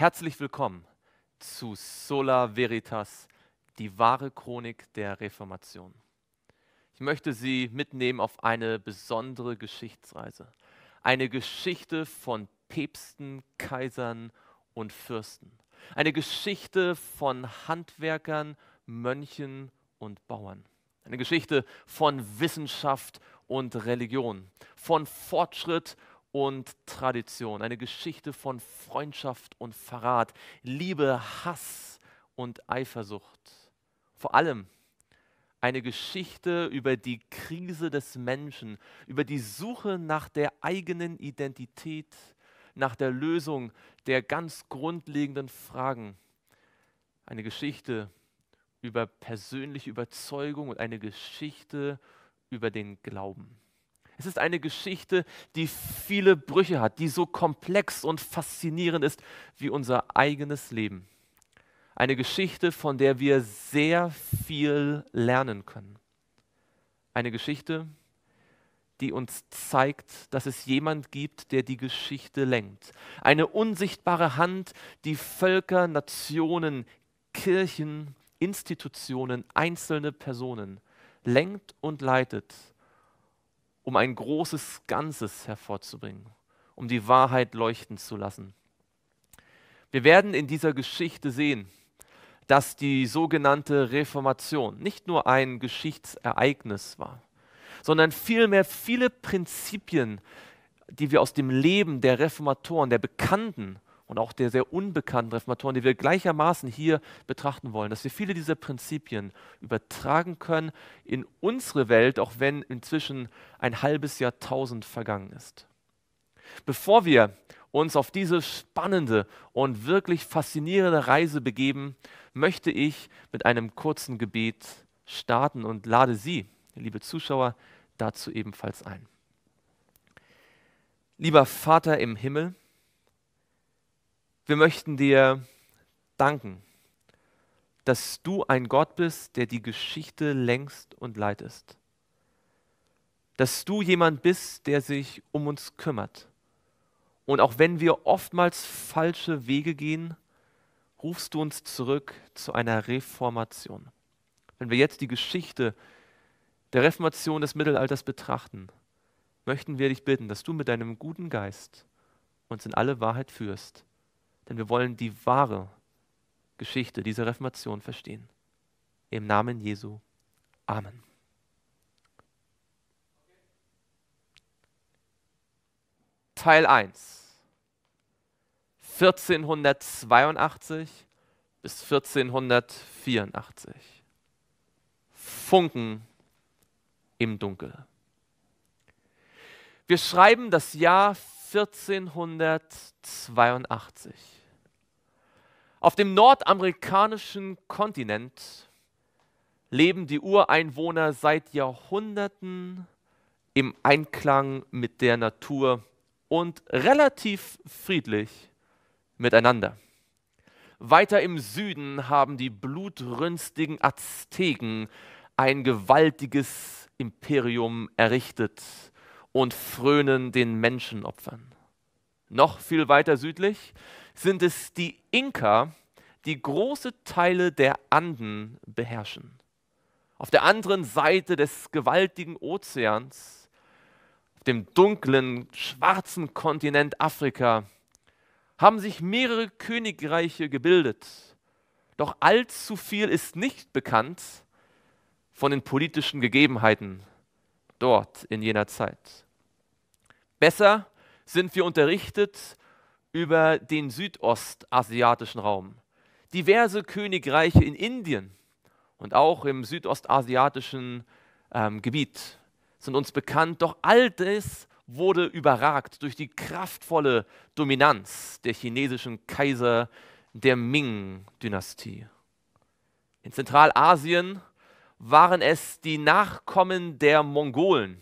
Herzlich willkommen zu Sola Veritas, die wahre Chronik der Reformation. Ich möchte Sie mitnehmen auf eine besondere Geschichtsreise. Eine Geschichte von Päpsten, Kaisern und Fürsten. Eine Geschichte von Handwerkern, Mönchen und Bauern. Eine Geschichte von Wissenschaft und Religion, von Fortschritt und und Tradition, eine Geschichte von Freundschaft und Verrat, Liebe, Hass und Eifersucht. Vor allem eine Geschichte über die Krise des Menschen, über die Suche nach der eigenen Identität, nach der Lösung der ganz grundlegenden Fragen. Eine Geschichte über persönliche Überzeugung und eine Geschichte über den Glauben. Es ist eine Geschichte, die viele Brüche hat, die so komplex und faszinierend ist wie unser eigenes Leben. Eine Geschichte, von der wir sehr viel lernen können. Eine Geschichte, die uns zeigt, dass es jemand gibt, der die Geschichte lenkt. Eine unsichtbare Hand, die Völker, Nationen, Kirchen, Institutionen, einzelne Personen lenkt und leitet um ein großes Ganzes hervorzubringen, um die Wahrheit leuchten zu lassen. Wir werden in dieser Geschichte sehen, dass die sogenannte Reformation nicht nur ein Geschichtsereignis war, sondern vielmehr viele Prinzipien, die wir aus dem Leben der Reformatoren, der bekannten und auch der sehr unbekannten Reformatoren, die wir gleichermaßen hier betrachten wollen, dass wir viele dieser Prinzipien übertragen können in unsere Welt, auch wenn inzwischen ein halbes Jahrtausend vergangen ist. Bevor wir uns auf diese spannende und wirklich faszinierende Reise begeben, möchte ich mit einem kurzen Gebet starten und lade Sie, liebe Zuschauer, dazu ebenfalls ein. Lieber Vater im Himmel, wir möchten dir danken, dass du ein Gott bist, der die Geschichte längst und leitest. Dass du jemand bist, der sich um uns kümmert. Und auch wenn wir oftmals falsche Wege gehen, rufst du uns zurück zu einer Reformation. Wenn wir jetzt die Geschichte der Reformation des Mittelalters betrachten, möchten wir dich bitten, dass du mit deinem guten Geist uns in alle Wahrheit führst denn wir wollen die wahre Geschichte dieser Reformation verstehen. Im Namen Jesu. Amen. Teil 1. 1482 bis 1484. Funken im Dunkel. Wir schreiben das Jahr 1482. Auf dem nordamerikanischen Kontinent leben die Ureinwohner seit Jahrhunderten im Einklang mit der Natur und relativ friedlich miteinander. Weiter im Süden haben die blutrünstigen Azteken ein gewaltiges Imperium errichtet und frönen den Menschenopfern. Noch viel weiter südlich sind es die Inka, die große Teile der Anden beherrschen. Auf der anderen Seite des gewaltigen Ozeans, auf dem dunklen, schwarzen Kontinent Afrika, haben sich mehrere Königreiche gebildet. Doch allzu viel ist nicht bekannt von den politischen Gegebenheiten dort in jener Zeit. Besser sind wir unterrichtet über den südostasiatischen Raum, diverse Königreiche in Indien und auch im südostasiatischen ähm, Gebiet sind uns bekannt, doch all das wurde überragt durch die kraftvolle Dominanz der chinesischen Kaiser der Ming-Dynastie. In Zentralasien waren es die Nachkommen der Mongolen,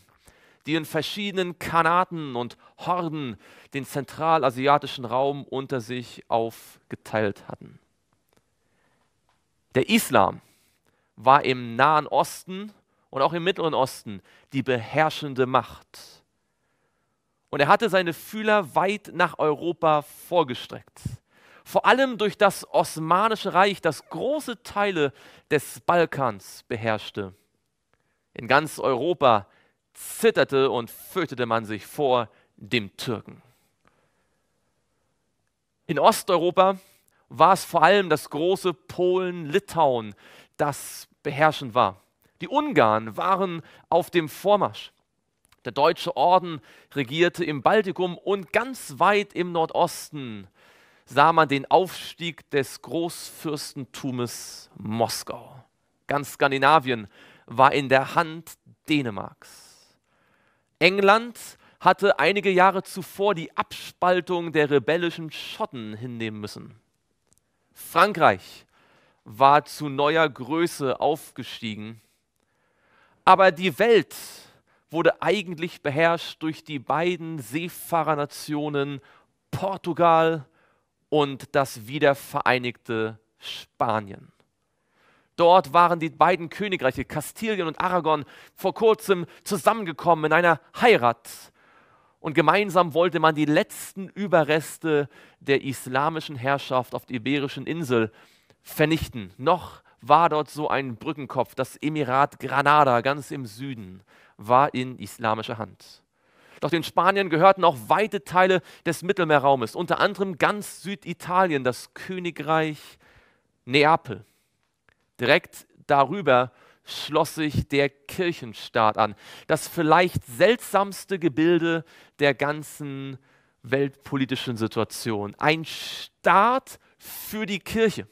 die in verschiedenen Kanaten und Horden den zentralasiatischen Raum unter sich aufgeteilt hatten. Der Islam war im Nahen Osten und auch im Mittleren Osten die beherrschende Macht. Und er hatte seine Fühler weit nach Europa vorgestreckt. Vor allem durch das Osmanische Reich, das große Teile des Balkans beherrschte. In ganz Europa zitterte und fürchtete man sich vor dem Türken. In Osteuropa war es vor allem das große Polen, Litauen, das beherrschend war. Die Ungarn waren auf dem Vormarsch. Der deutsche Orden regierte im Baltikum und ganz weit im Nordosten sah man den Aufstieg des Großfürstentumes Moskau. Ganz Skandinavien war in der Hand Dänemarks. England hatte einige Jahre zuvor die Abspaltung der rebellischen Schotten hinnehmen müssen. Frankreich war zu neuer Größe aufgestiegen, aber die Welt wurde eigentlich beherrscht durch die beiden Seefahrernationen Portugal und das wiedervereinigte Spanien. Dort waren die beiden Königreiche Kastilien und Aragon vor kurzem zusammengekommen in einer Heirat, und gemeinsam wollte man die letzten Überreste der islamischen Herrschaft auf der iberischen Insel vernichten. Noch war dort so ein Brückenkopf, das Emirat Granada ganz im Süden war in islamischer Hand. Doch den Spaniern gehörten auch weite Teile des Mittelmeerraumes, unter anderem ganz Süditalien, das Königreich Neapel. Direkt darüber schloss sich der Kirchenstaat an. Das vielleicht seltsamste Gebilde der ganzen weltpolitischen Situation. Ein Staat für die Kirche.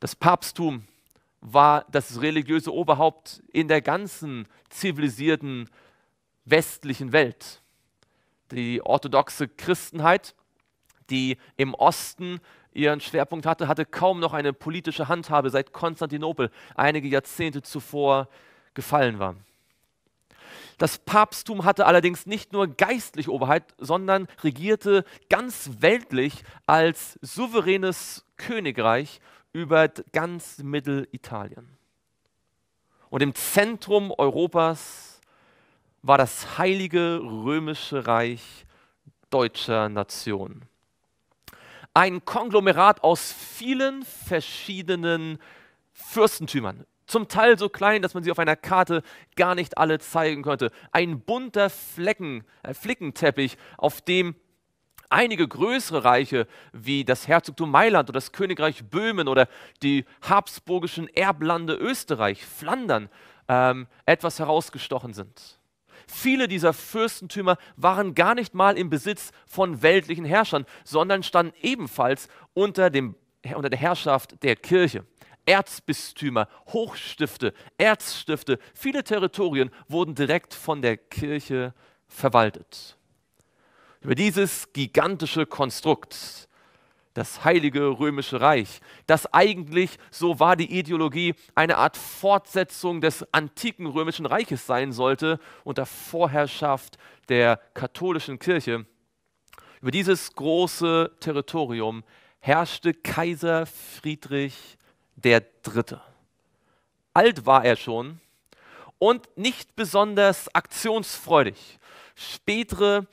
Das Papsttum war das religiöse Oberhaupt in der ganzen zivilisierten westlichen Welt. Die orthodoxe Christenheit, die im Osten ihren Schwerpunkt hatte, hatte kaum noch eine politische Handhabe, seit Konstantinopel einige Jahrzehnte zuvor gefallen war. Das Papsttum hatte allerdings nicht nur geistliche Oberheit, sondern regierte ganz weltlich als souveränes Königreich über ganz Mittelitalien. Und im Zentrum Europas war das heilige römische Reich deutscher Nationen ein Konglomerat aus vielen verschiedenen Fürstentümern. Zum Teil so klein, dass man sie auf einer Karte gar nicht alle zeigen könnte. Ein bunter Flecken, ein äh, Flickenteppich, auf dem einige größere Reiche wie das Herzogtum Mailand oder das Königreich Böhmen oder die habsburgischen Erblande Österreich, Flandern, ähm, etwas herausgestochen sind. Viele dieser Fürstentümer waren gar nicht mal im Besitz von weltlichen Herrschern, sondern standen ebenfalls unter, dem, unter der Herrschaft der Kirche. Erzbistümer, Hochstifte, Erzstifte, viele Territorien wurden direkt von der Kirche verwaltet. Über dieses gigantische Konstrukt das heilige römische Reich, das eigentlich, so war die Ideologie, eine Art Fortsetzung des antiken römischen Reiches sein sollte unter Vorherrschaft der katholischen Kirche. Über dieses große Territorium herrschte Kaiser Friedrich III. Alt war er schon und nicht besonders aktionsfreudig. Spätere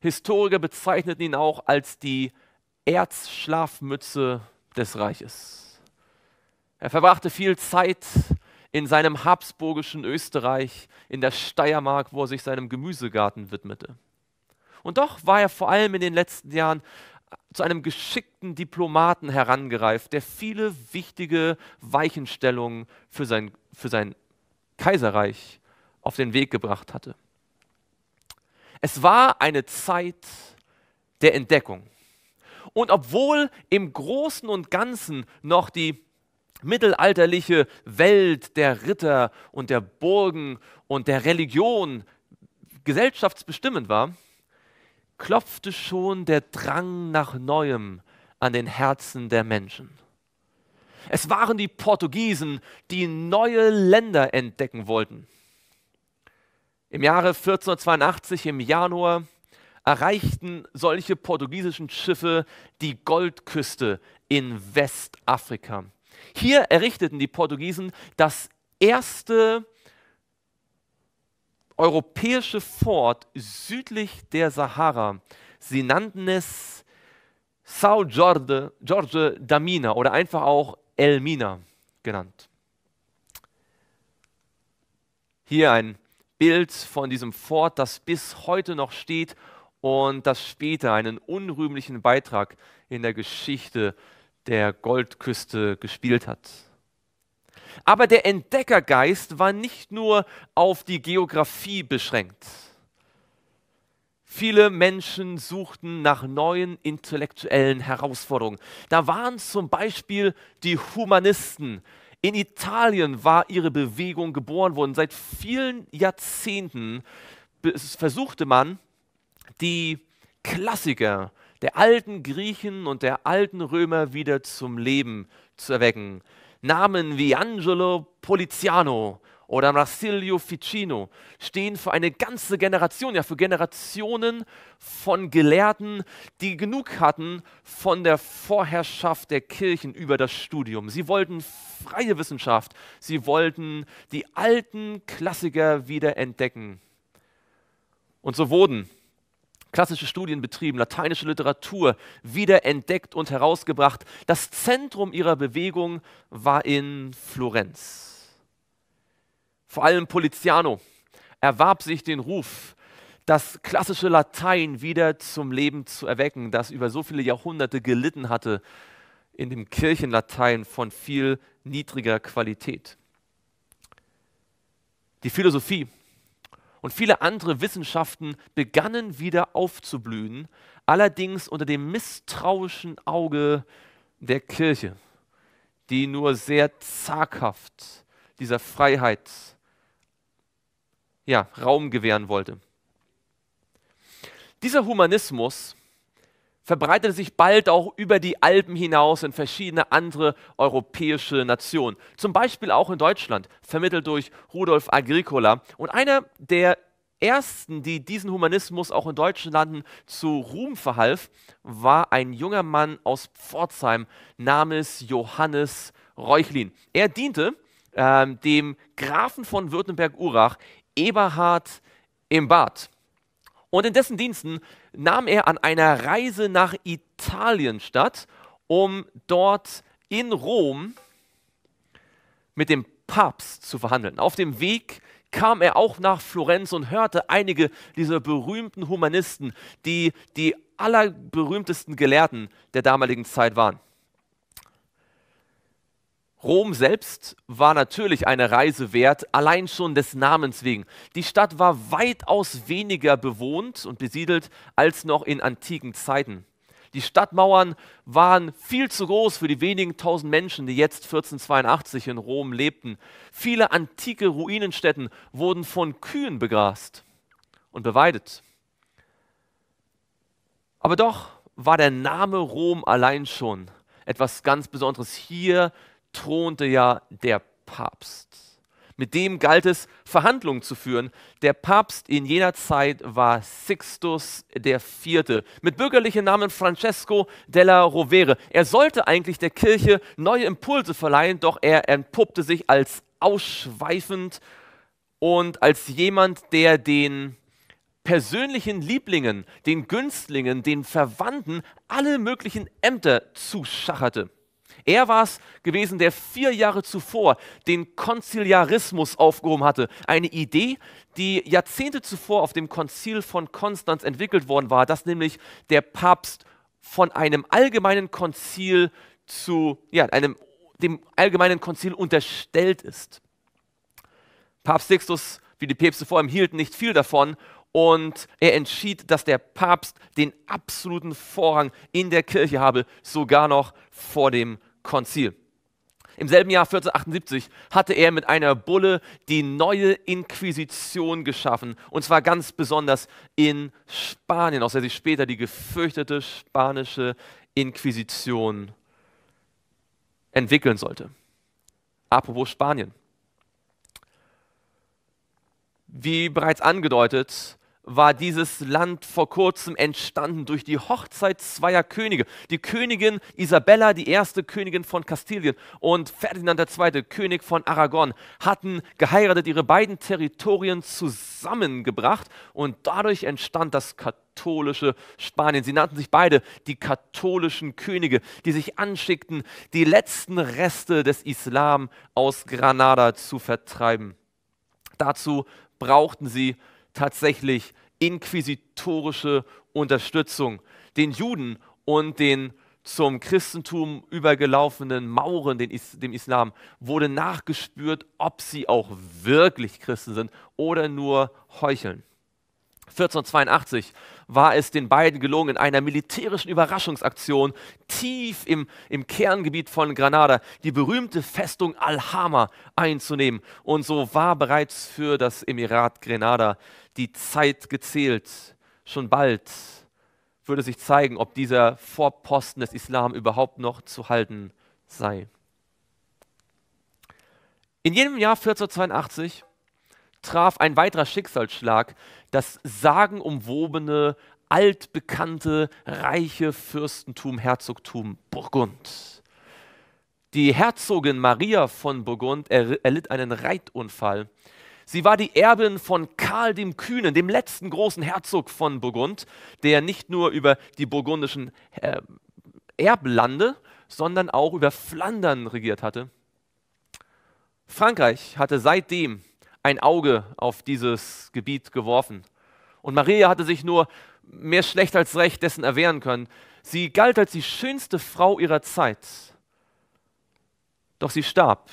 Historiker bezeichneten ihn auch als die Erzschlafmütze des Reiches. Er verbrachte viel Zeit in seinem habsburgischen Österreich, in der Steiermark, wo er sich seinem Gemüsegarten widmete. Und doch war er vor allem in den letzten Jahren zu einem geschickten Diplomaten herangereift, der viele wichtige Weichenstellungen für sein, für sein Kaiserreich auf den Weg gebracht hatte. Es war eine Zeit der Entdeckung. Und obwohl im Großen und Ganzen noch die mittelalterliche Welt der Ritter und der Burgen und der Religion gesellschaftsbestimmend war, klopfte schon der Drang nach Neuem an den Herzen der Menschen. Es waren die Portugiesen, die neue Länder entdecken wollten. Im Jahre 1482, im Januar, erreichten solche portugiesischen Schiffe die Goldküste in Westafrika. Hier errichteten die Portugiesen das erste europäische Fort südlich der Sahara. Sie nannten es São Jorge, Jorge da Mina oder einfach auch El Mina genannt. Hier ein Bild von diesem Fort, das bis heute noch steht und das später einen unrühmlichen Beitrag in der Geschichte der Goldküste gespielt hat. Aber der Entdeckergeist war nicht nur auf die Geografie beschränkt. Viele Menschen suchten nach neuen intellektuellen Herausforderungen. Da waren zum Beispiel die Humanisten. In Italien war ihre Bewegung geboren worden. Seit vielen Jahrzehnten versuchte man, die Klassiker der alten Griechen und der alten Römer wieder zum Leben zu erwecken. Namen wie Angelo Poliziano oder Marsilio Ficino stehen für eine ganze Generation, ja für Generationen von Gelehrten, die genug hatten von der Vorherrschaft der Kirchen über das Studium. Sie wollten freie Wissenschaft, sie wollten die alten Klassiker wieder entdecken. Und so wurden klassische Studien betrieben, lateinische Literatur wiederentdeckt und herausgebracht. Das Zentrum ihrer Bewegung war in Florenz. Vor allem Poliziano erwarb sich den Ruf, das klassische Latein wieder zum Leben zu erwecken, das über so viele Jahrhunderte gelitten hatte in dem Kirchenlatein von viel niedriger Qualität. Die Philosophie und viele andere Wissenschaften begannen wieder aufzublühen, allerdings unter dem misstrauischen Auge der Kirche, die nur sehr zaghaft dieser Freiheit ja, Raum gewähren wollte. Dieser Humanismus verbreitete sich bald auch über die Alpen hinaus in verschiedene andere europäische Nationen. Zum Beispiel auch in Deutschland, vermittelt durch Rudolf Agricola. Und einer der ersten, die diesen Humanismus auch in deutschen Landen zu Ruhm verhalf, war ein junger Mann aus Pforzheim namens Johannes Reuchlin. Er diente ähm, dem Grafen von Württemberg-Urach, Eberhard im Bad. Und in dessen Diensten nahm er an einer Reise nach Italien statt, um dort in Rom mit dem Papst zu verhandeln. Auf dem Weg kam er auch nach Florenz und hörte einige dieser berühmten Humanisten, die die allerberühmtesten Gelehrten der damaligen Zeit waren. Rom selbst war natürlich eine Reise wert, allein schon des Namens wegen. Die Stadt war weitaus weniger bewohnt und besiedelt als noch in antiken Zeiten. Die Stadtmauern waren viel zu groß für die wenigen tausend Menschen, die jetzt 1482 in Rom lebten. Viele antike Ruinenstätten wurden von Kühen begrast und beweidet. Aber doch war der Name Rom allein schon etwas ganz Besonderes. Hier thronte ja der Papst. Mit dem galt es, Verhandlungen zu führen. Der Papst in jener Zeit war Sixtus IV. mit bürgerlichen Namen Francesco della Rovere. Er sollte eigentlich der Kirche neue Impulse verleihen, doch er entpuppte sich als ausschweifend und als jemand, der den persönlichen Lieblingen, den Günstlingen, den Verwandten alle möglichen Ämter zuschacherte. Er war es gewesen, der vier Jahre zuvor den Konziliarismus aufgehoben hatte. Eine Idee, die Jahrzehnte zuvor auf dem Konzil von Konstanz entwickelt worden war, dass nämlich der Papst von einem allgemeinen Konzil zu, ja, einem, dem allgemeinen Konzil unterstellt ist. Papst Sixtus, wie die Päpste vor ihm hielten, nicht viel davon und er entschied, dass der Papst den absoluten Vorrang in der Kirche habe, sogar noch vor dem Konzil. Konzil. Im selben Jahr 1478 hatte er mit einer Bulle die neue Inquisition geschaffen, und zwar ganz besonders in Spanien, aus der sich später die gefürchtete spanische Inquisition entwickeln sollte. Apropos Spanien. Wie bereits angedeutet, war dieses Land vor kurzem entstanden durch die Hochzeit zweier Könige. Die Königin Isabella, die erste Königin von Kastilien, und Ferdinand II., König von Aragon, hatten geheiratet, ihre beiden Territorien zusammengebracht und dadurch entstand das katholische Spanien. Sie nannten sich beide die katholischen Könige, die sich anschickten, die letzten Reste des Islam aus Granada zu vertreiben. Dazu brauchten sie tatsächlich inquisitorische Unterstützung. Den Juden und den zum Christentum übergelaufenen Mauren, Is dem Islam, wurde nachgespürt, ob sie auch wirklich Christen sind oder nur heucheln. 1482 war es den beiden gelungen, in einer militärischen Überraschungsaktion tief im, im Kerngebiet von Granada die berühmte Festung Alhama einzunehmen. Und so war bereits für das Emirat Grenada die Zeit gezählt. Schon bald würde sich zeigen, ob dieser Vorposten des Islam überhaupt noch zu halten sei. In jenem Jahr 1482 traf ein weiterer Schicksalsschlag. Das sagenumwobene, altbekannte, reiche Fürstentum, Herzogtum Burgund. Die Herzogin Maria von Burgund erlitt einen Reitunfall. Sie war die Erbin von Karl dem Kühnen, dem letzten großen Herzog von Burgund, der nicht nur über die burgundischen äh, Erblande, sondern auch über Flandern regiert hatte. Frankreich hatte seitdem ein Auge auf dieses Gebiet geworfen. Und Maria hatte sich nur mehr schlecht als recht dessen erwehren können. Sie galt als die schönste Frau ihrer Zeit. Doch sie starb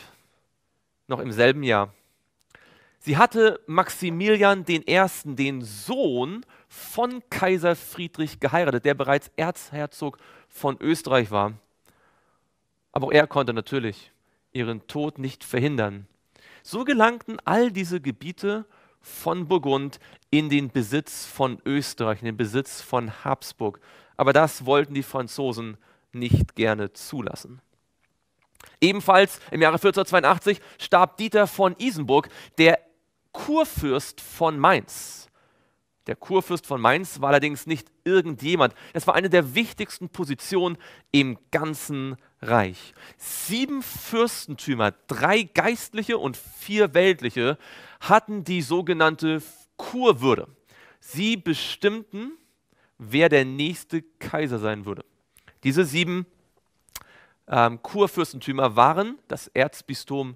noch im selben Jahr. Sie hatte Maximilian I., den Sohn von Kaiser Friedrich, geheiratet, der bereits Erzherzog von Österreich war. Aber auch er konnte natürlich ihren Tod nicht verhindern. So gelangten all diese Gebiete von Burgund in den Besitz von Österreich, in den Besitz von Habsburg. Aber das wollten die Franzosen nicht gerne zulassen. Ebenfalls im Jahre 1482 starb Dieter von Isenburg, der Kurfürst von Mainz. Der Kurfürst von Mainz war allerdings nicht irgendjemand. Es war eine der wichtigsten Positionen im ganzen Reich. Sieben Fürstentümer, drei geistliche und vier weltliche, hatten die sogenannte Kurwürde. Sie bestimmten, wer der nächste Kaiser sein würde. Diese sieben ähm, Kurfürstentümer waren das Erzbistum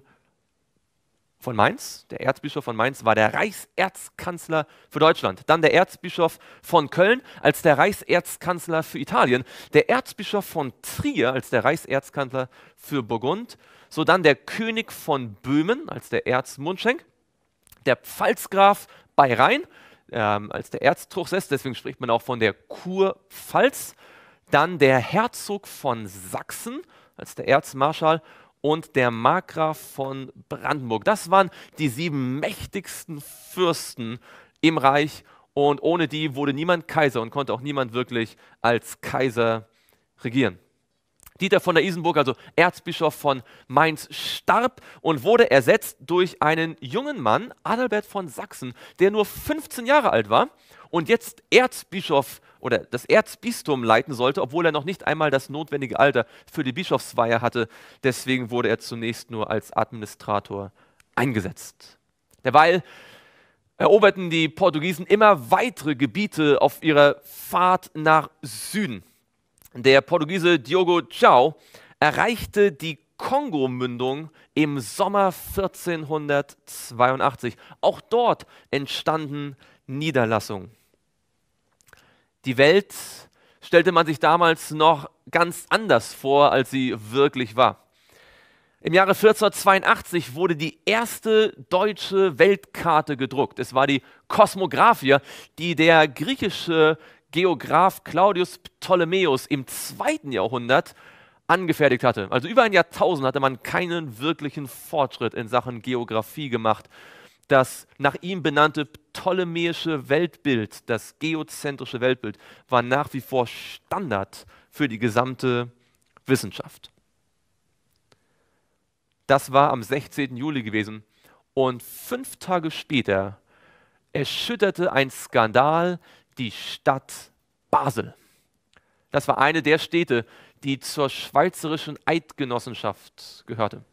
von Mainz, der Erzbischof von Mainz war der Reichserzkanzler für Deutschland, dann der Erzbischof von Köln als der Reichserzkanzler für Italien, der Erzbischof von Trier als der Reichserzkanzler für Burgund, so dann der König von Böhmen als der Erzmundschenk, der Pfalzgraf bei Rhein ähm, als der Erztruchsess, deswegen spricht man auch von der Kurpfalz, dann der Herzog von Sachsen als der Erzmarschall und der Markgraf von Brandenburg. Das waren die sieben mächtigsten Fürsten im Reich und ohne die wurde niemand Kaiser und konnte auch niemand wirklich als Kaiser regieren. Dieter von der Isenburg, also Erzbischof von Mainz, starb und wurde ersetzt durch einen jungen Mann, Adalbert von Sachsen, der nur 15 Jahre alt war und jetzt Erzbischof oder das Erzbistum leiten sollte, obwohl er noch nicht einmal das notwendige Alter für die Bischofsweihe hatte. Deswegen wurde er zunächst nur als Administrator eingesetzt. Derweil eroberten die Portugiesen immer weitere Gebiete auf ihrer Fahrt nach Süden. Der Portugiese Diogo Chao erreichte die Kongo-Mündung im Sommer 1482. Auch dort entstanden Niederlassungen. Die Welt stellte man sich damals noch ganz anders vor, als sie wirklich war. Im Jahre 1482 wurde die erste deutsche Weltkarte gedruckt. Es war die Kosmographia, die der griechische Geograf Claudius Ptolemäus im zweiten Jahrhundert angefertigt hatte. Also über ein Jahrtausend hatte man keinen wirklichen Fortschritt in Sachen Geografie gemacht das nach ihm benannte ptolemäische Weltbild, das geozentrische Weltbild, war nach wie vor Standard für die gesamte Wissenschaft. Das war am 16. Juli gewesen und fünf Tage später erschütterte ein Skandal die Stadt Basel. Das war eine der Städte, die zur schweizerischen Eidgenossenschaft gehörte.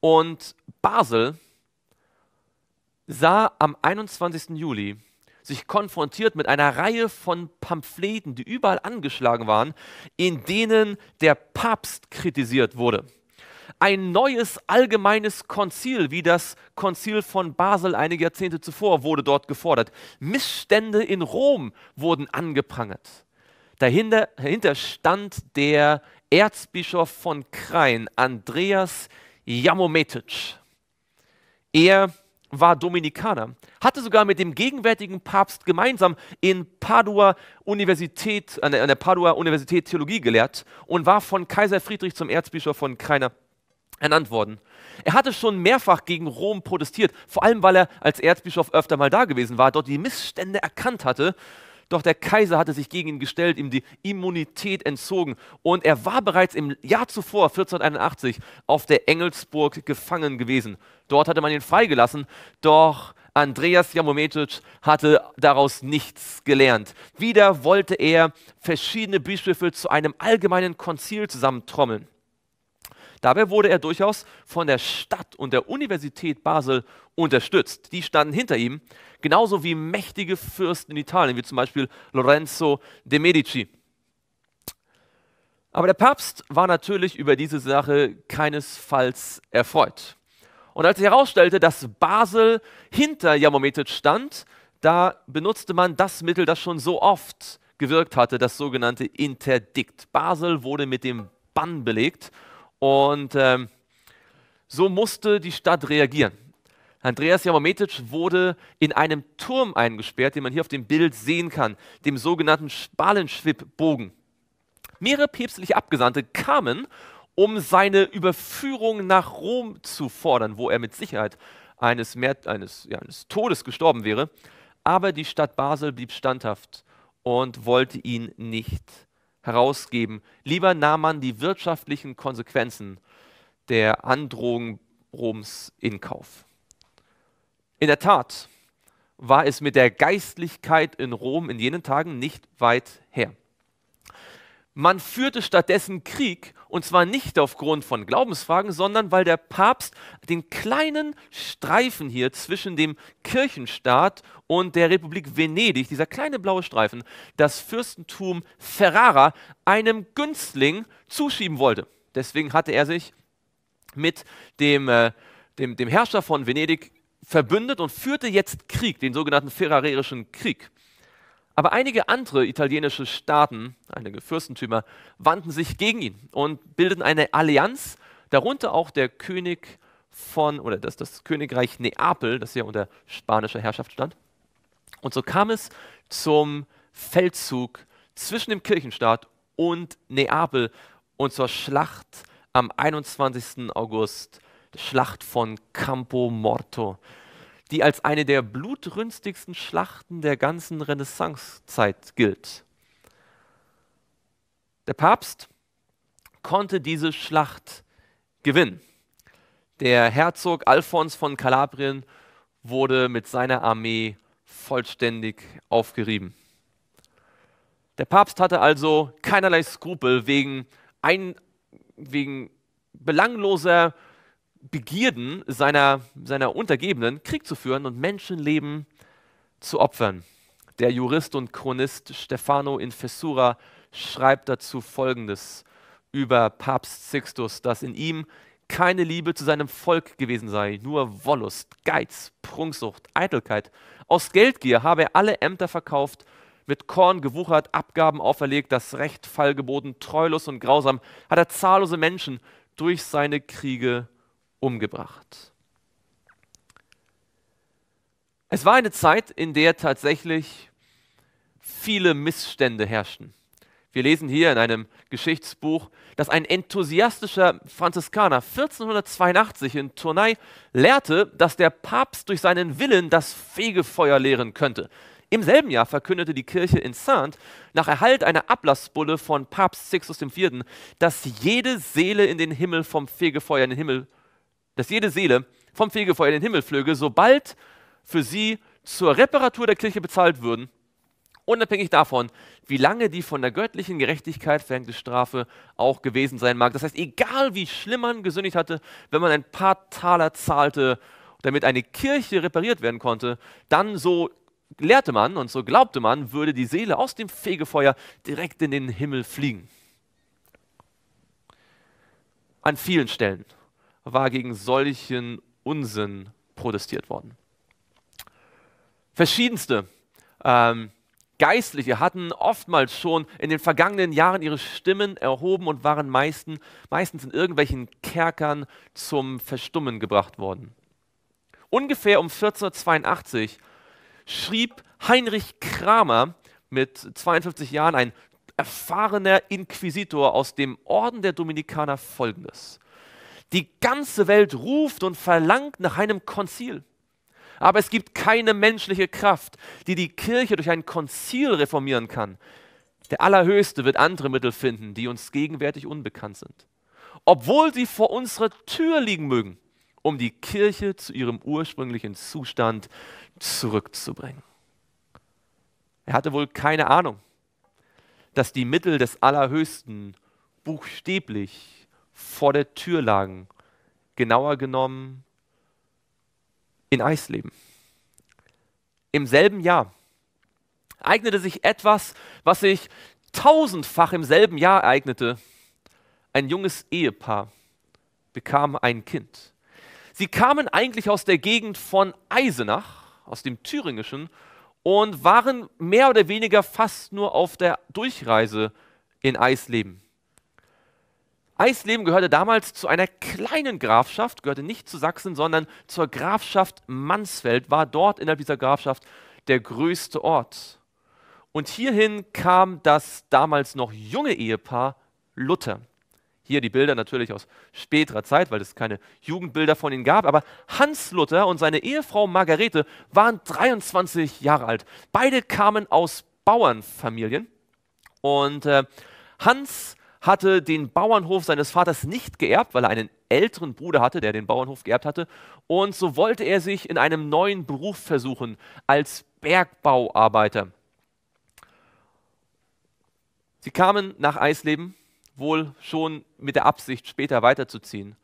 Und Basel sah am 21. Juli sich konfrontiert mit einer Reihe von Pamphleten, die überall angeschlagen waren, in denen der Papst kritisiert wurde. Ein neues allgemeines Konzil, wie das Konzil von Basel einige Jahrzehnte zuvor, wurde dort gefordert. Missstände in Rom wurden angeprangert. Dahinter, dahinter stand der Erzbischof von Krain, Andreas Jamometic. Er war Dominikaner, hatte sogar mit dem gegenwärtigen Papst gemeinsam in Padua Universität, an der, an der Padua Universität Theologie gelehrt und war von Kaiser Friedrich zum Erzbischof von Kreiner ernannt worden. Er hatte schon mehrfach gegen Rom protestiert, vor allem weil er als Erzbischof öfter mal da gewesen war, dort die Missstände erkannt hatte doch der Kaiser hatte sich gegen ihn gestellt, ihm die Immunität entzogen. Und er war bereits im Jahr zuvor, 1481, auf der Engelsburg gefangen gewesen. Dort hatte man ihn freigelassen, doch Andreas Jamometic hatte daraus nichts gelernt. Wieder wollte er verschiedene Bischöfe zu einem allgemeinen Konzil zusammentrommeln. Dabei wurde er durchaus von der Stadt und der Universität Basel unterstützt. Die standen hinter ihm, genauso wie mächtige Fürsten in Italien, wie zum Beispiel Lorenzo de Medici. Aber der Papst war natürlich über diese Sache keinesfalls erfreut. Und als sich herausstellte, dass Basel hinter Jamometic stand, da benutzte man das Mittel, das schon so oft gewirkt hatte, das sogenannte Interdikt. Basel wurde mit dem Bann belegt und ähm, so musste die Stadt reagieren. Andreas Jamometic wurde in einem Turm eingesperrt, den man hier auf dem Bild sehen kann, dem sogenannten spalenschwib Mehrere päpstliche Abgesandte kamen, um seine Überführung nach Rom zu fordern, wo er mit Sicherheit eines, Mehr eines, ja, eines Todes gestorben wäre. Aber die Stadt Basel blieb standhaft und wollte ihn nicht herausgeben. Lieber nahm man die wirtschaftlichen Konsequenzen der Androhung Roms in Kauf. In der Tat war es mit der Geistlichkeit in Rom in jenen Tagen nicht weit her. Man führte stattdessen Krieg und zwar nicht aufgrund von Glaubensfragen, sondern weil der Papst den kleinen Streifen hier zwischen dem Kirchenstaat und der Republik Venedig, dieser kleine blaue Streifen, das Fürstentum Ferrara einem Günstling zuschieben wollte. Deswegen hatte er sich mit dem, äh, dem, dem Herrscher von Venedig verbündet und führte jetzt Krieg, den sogenannten Ferrarerischen Krieg. Aber einige andere italienische Staaten, einige Fürstentümer, wandten sich gegen ihn und bildeten eine Allianz, darunter auch der König von, oder das, das Königreich Neapel, das ja unter spanischer Herrschaft stand. Und so kam es zum Feldzug zwischen dem Kirchenstaat und Neapel und zur Schlacht am 21. August Schlacht von Campo Morto, die als eine der blutrünstigsten Schlachten der ganzen Renaissancezeit gilt. Der Papst konnte diese Schlacht gewinnen. Der Herzog Alfons von Kalabrien wurde mit seiner Armee vollständig aufgerieben. Der Papst hatte also keinerlei Skrupel wegen, ein, wegen belangloser Begierden seiner, seiner Untergebenen Krieg zu führen und Menschenleben zu opfern. Der Jurist und Chronist Stefano in Fessura schreibt dazu Folgendes über Papst Sixtus, dass in ihm keine Liebe zu seinem Volk gewesen sei, nur Wollust, Geiz, Prunksucht, Eitelkeit. Aus Geldgier habe er alle Ämter verkauft, mit Korn gewuchert, Abgaben auferlegt, das Recht fallgeboten, treulos und grausam, hat er zahllose Menschen durch seine Kriege umgebracht. Es war eine Zeit, in der tatsächlich viele Missstände herrschten. Wir lesen hier in einem Geschichtsbuch, dass ein enthusiastischer Franziskaner 1482 in Tournai lehrte, dass der Papst durch seinen Willen das Fegefeuer lehren könnte. Im selben Jahr verkündete die Kirche in Saint nach Erhalt einer Ablassbulle von Papst Sixtus IV., dass jede Seele in den Himmel vom Fegefeuer in den Himmel dass jede Seele vom Fegefeuer in den Himmel flöge, sobald für sie zur Reparatur der Kirche bezahlt würden, unabhängig davon, wie lange die von der göttlichen Gerechtigkeit verhängte Strafe auch gewesen sein mag. Das heißt, egal wie schlimm man gesündigt hatte, wenn man ein paar Taler zahlte, damit eine Kirche repariert werden konnte, dann so lehrte man und so glaubte man, würde die Seele aus dem Fegefeuer direkt in den Himmel fliegen. An vielen Stellen war gegen solchen Unsinn protestiert worden. Verschiedenste ähm, Geistliche hatten oftmals schon in den vergangenen Jahren ihre Stimmen erhoben und waren meisten, meistens in irgendwelchen Kerkern zum Verstummen gebracht worden. Ungefähr um 1482 schrieb Heinrich Kramer mit 52 Jahren, ein erfahrener Inquisitor aus dem Orden der Dominikaner, folgendes. Die ganze Welt ruft und verlangt nach einem Konzil. Aber es gibt keine menschliche Kraft, die die Kirche durch ein Konzil reformieren kann. Der Allerhöchste wird andere Mittel finden, die uns gegenwärtig unbekannt sind. Obwohl sie vor unserer Tür liegen mögen, um die Kirche zu ihrem ursprünglichen Zustand zurückzubringen. Er hatte wohl keine Ahnung, dass die Mittel des Allerhöchsten buchstäblich vor der Tür lagen, genauer genommen in Eisleben. Im selben Jahr eignete sich etwas, was sich tausendfach im selben Jahr ereignete. Ein junges Ehepaar bekam ein Kind. Sie kamen eigentlich aus der Gegend von Eisenach, aus dem Thüringischen, und waren mehr oder weniger fast nur auf der Durchreise in Eisleben. Eisleben gehörte damals zu einer kleinen Grafschaft, gehörte nicht zu Sachsen, sondern zur Grafschaft Mansfeld, war dort innerhalb dieser Grafschaft der größte Ort. Und hierhin kam das damals noch junge Ehepaar Luther. Hier die Bilder natürlich aus späterer Zeit, weil es keine Jugendbilder von ihnen gab. Aber Hans Luther und seine Ehefrau Margarete waren 23 Jahre alt. Beide kamen aus Bauernfamilien. Und äh, Hans hatte den Bauernhof seines Vaters nicht geerbt, weil er einen älteren Bruder hatte, der den Bauernhof geerbt hatte. Und so wollte er sich in einem neuen Beruf versuchen, als Bergbauarbeiter. Sie kamen nach Eisleben, wohl schon mit der Absicht, später weiterzuziehen.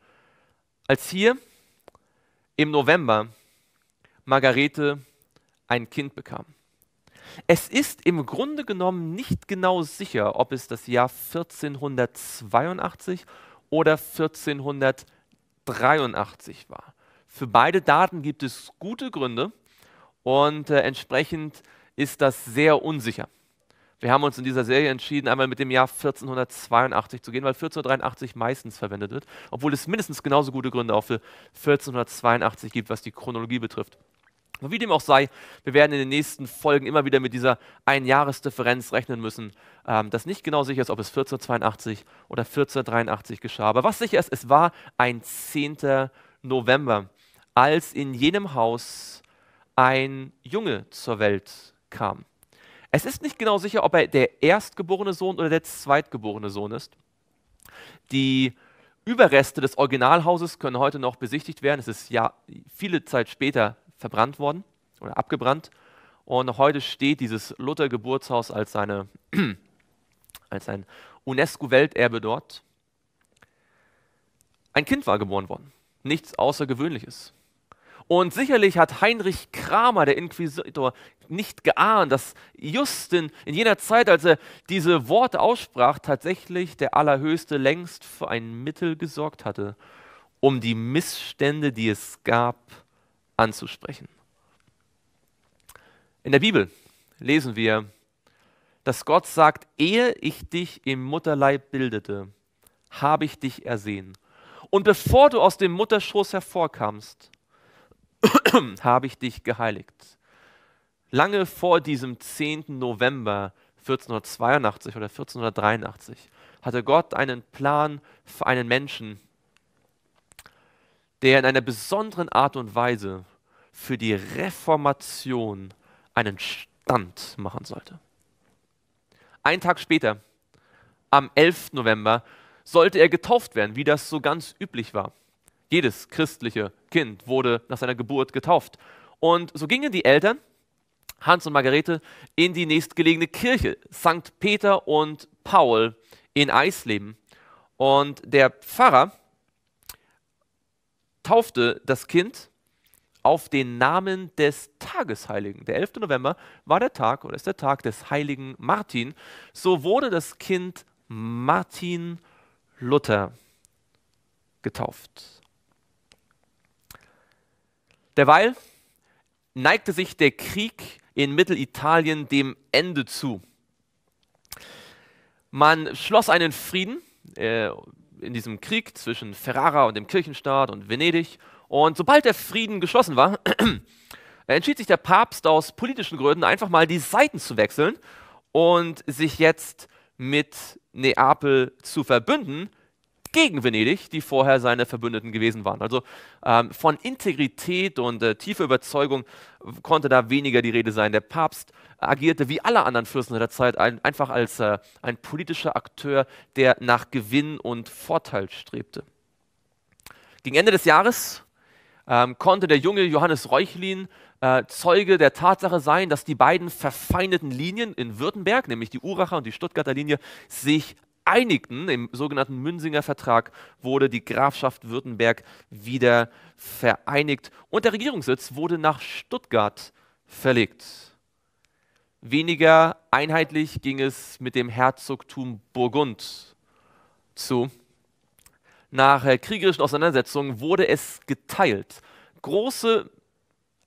Als hier im November Margarete ein Kind bekam. Es ist im Grunde genommen nicht genau sicher, ob es das Jahr 1482 oder 1483 war. Für beide Daten gibt es gute Gründe und äh, entsprechend ist das sehr unsicher. Wir haben uns in dieser Serie entschieden, einmal mit dem Jahr 1482 zu gehen, weil 1483 meistens verwendet wird, obwohl es mindestens genauso gute Gründe auch für 1482 gibt, was die Chronologie betrifft. Und wie dem auch sei, wir werden in den nächsten Folgen immer wieder mit dieser Einjahresdifferenz rechnen müssen, ähm, dass nicht genau sicher ist, ob es 1482 oder 1483 geschah. Aber was sicher ist, es war ein 10. November, als in jenem Haus ein Junge zur Welt kam. Es ist nicht genau sicher, ob er der erstgeborene Sohn oder der zweitgeborene Sohn ist. Die Überreste des Originalhauses können heute noch besichtigt werden. Es ist ja viele Zeit später verbrannt worden oder abgebrannt. Und noch heute steht dieses Luther-Geburtshaus als, seine, als ein UNESCO-Welterbe dort. Ein Kind war geboren worden. Nichts Außergewöhnliches. Und sicherlich hat Heinrich Kramer, der Inquisitor, nicht geahnt, dass Justin in jener Zeit, als er diese Worte aussprach, tatsächlich der Allerhöchste längst für ein Mittel gesorgt hatte, um die Missstände, die es gab, anzusprechen. In der Bibel lesen wir, dass Gott sagt, ehe ich dich im Mutterleib bildete, habe ich dich ersehen. Und bevor du aus dem Mutterschoß hervorkamst, habe ich dich geheiligt. Lange vor diesem 10. November 1482 oder 1483 hatte Gott einen Plan für einen Menschen, der in einer besonderen Art und Weise für die Reformation einen Stand machen sollte. Einen Tag später, am 11. November, sollte er getauft werden, wie das so ganz üblich war. Jedes christliche Kind wurde nach seiner Geburt getauft. Und so gingen die Eltern, Hans und Margarete, in die nächstgelegene Kirche, St. Peter und Paul in Eisleben. Und der Pfarrer, taufte das Kind auf den Namen des Tagesheiligen. Der 11. November war der Tag oder ist der Tag des heiligen Martin. So wurde das Kind Martin Luther getauft. Derweil neigte sich der Krieg in Mittelitalien dem Ende zu. Man schloss einen Frieden, äh, in diesem Krieg zwischen Ferrara und dem Kirchenstaat und Venedig. Und sobald der Frieden geschlossen war, entschied sich der Papst aus politischen Gründen einfach mal die Seiten zu wechseln und sich jetzt mit Neapel zu verbünden, gegen Venedig, die vorher seine Verbündeten gewesen waren. Also ähm, von Integrität und äh, tiefer Überzeugung konnte da weniger die Rede sein. Der Papst agierte wie alle anderen Fürsten der Zeit ein, einfach als äh, ein politischer Akteur, der nach Gewinn und Vorteil strebte. Gegen Ende des Jahres ähm, konnte der junge Johannes Reuchlin äh, Zeuge der Tatsache sein, dass die beiden verfeindeten Linien in Württemberg, nämlich die Uracher und die Stuttgarter Linie, sich einigten, im sogenannten Münsinger Vertrag, wurde die Grafschaft Württemberg wieder vereinigt und der Regierungssitz wurde nach Stuttgart verlegt. Weniger einheitlich ging es mit dem Herzogtum Burgund zu. Nach äh, kriegerischen Auseinandersetzungen wurde es geteilt. Große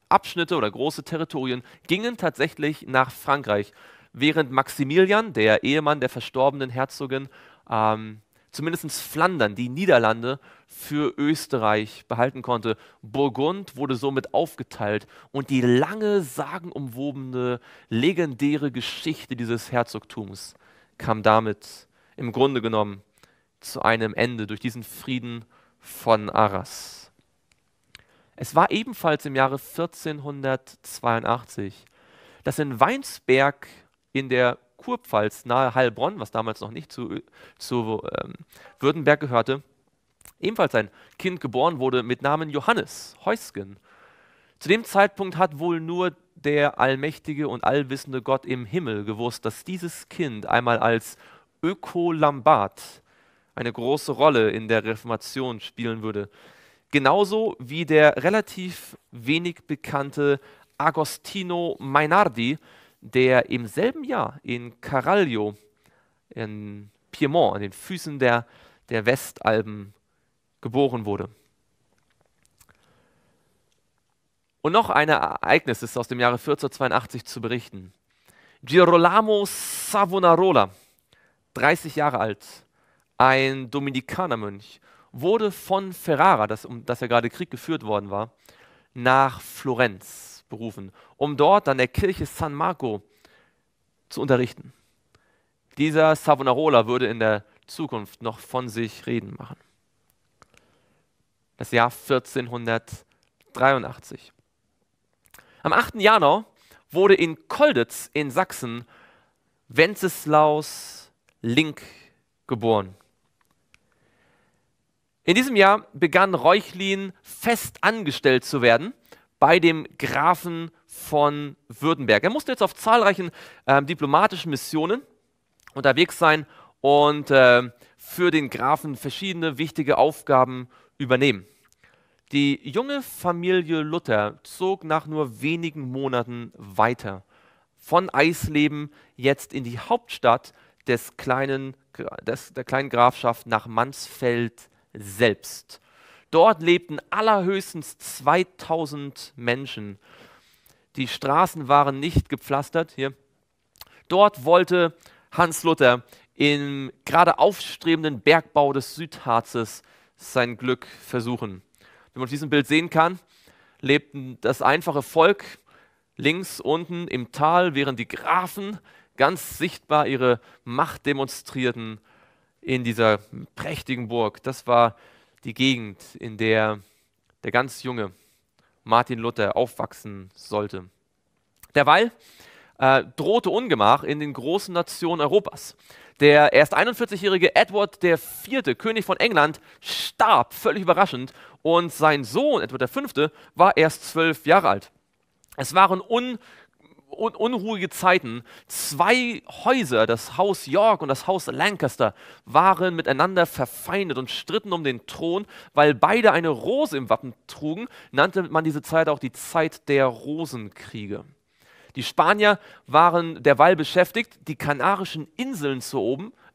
Abschnitte oder große Territorien gingen tatsächlich nach Frankreich während Maximilian, der Ehemann der verstorbenen Herzogin, ähm, zumindest Flandern, die Niederlande, für Österreich behalten konnte. Burgund wurde somit aufgeteilt und die lange, sagenumwobene, legendäre Geschichte dieses Herzogtums kam damit im Grunde genommen zu einem Ende durch diesen Frieden von Arras. Es war ebenfalls im Jahre 1482, dass in Weinsberg in der Kurpfalz nahe Heilbronn, was damals noch nicht zu, zu ähm, Württemberg gehörte, ebenfalls ein Kind geboren wurde mit Namen Johannes Heusgen. Zu dem Zeitpunkt hat wohl nur der allmächtige und allwissende Gott im Himmel gewusst, dass dieses Kind einmal als Ökolambad eine große Rolle in der Reformation spielen würde. Genauso wie der relativ wenig bekannte Agostino Mainardi, der im selben Jahr in Caraglio in Piemont, an den Füßen der, der Westalben, geboren wurde. Und noch ein Ereignis ist aus dem Jahre 1482 zu berichten. Girolamo Savonarola, 30 Jahre alt, ein Dominikanermönch, wurde von Ferrara, das, um das er gerade Krieg geführt worden war, nach Florenz berufen, um dort an der Kirche San Marco zu unterrichten. Dieser Savonarola würde in der Zukunft noch von sich reden machen. Das Jahr 1483. Am 8. Januar wurde in Kolditz in Sachsen Wenceslaus Link geboren. In diesem Jahr begann Reuchlin fest angestellt zu werden bei dem Grafen von Württemberg. Er musste jetzt auf zahlreichen äh, diplomatischen Missionen unterwegs sein und äh, für den Grafen verschiedene wichtige Aufgaben übernehmen. Die junge Familie Luther zog nach nur wenigen Monaten weiter von Eisleben jetzt in die Hauptstadt des kleinen, des, der kleinen Grafschaft nach Mansfeld selbst. Dort lebten allerhöchstens 2000 Menschen. Die Straßen waren nicht gepflastert. Hier. Dort wollte Hans Luther im gerade aufstrebenden Bergbau des Südharzes sein Glück versuchen. Wie man auf diesem Bild sehen kann, lebten das einfache Volk links unten im Tal, während die Grafen ganz sichtbar ihre Macht demonstrierten in dieser prächtigen Burg. Das war die Gegend, in der der ganz junge Martin Luther aufwachsen sollte. Derweil äh, drohte Ungemach in den großen Nationen Europas. Der erst 41-jährige Edward IV., König von England, starb völlig überraschend und sein Sohn Edward V. war erst zwölf Jahre alt. Es waren un unruhige Zeiten. Zwei Häuser, das Haus York und das Haus Lancaster, waren miteinander verfeindet und stritten um den Thron, weil beide eine Rose im Wappen trugen, nannte man diese Zeit auch die Zeit der Rosenkriege. Die Spanier waren derweil beschäftigt, die Kanarischen Inseln zu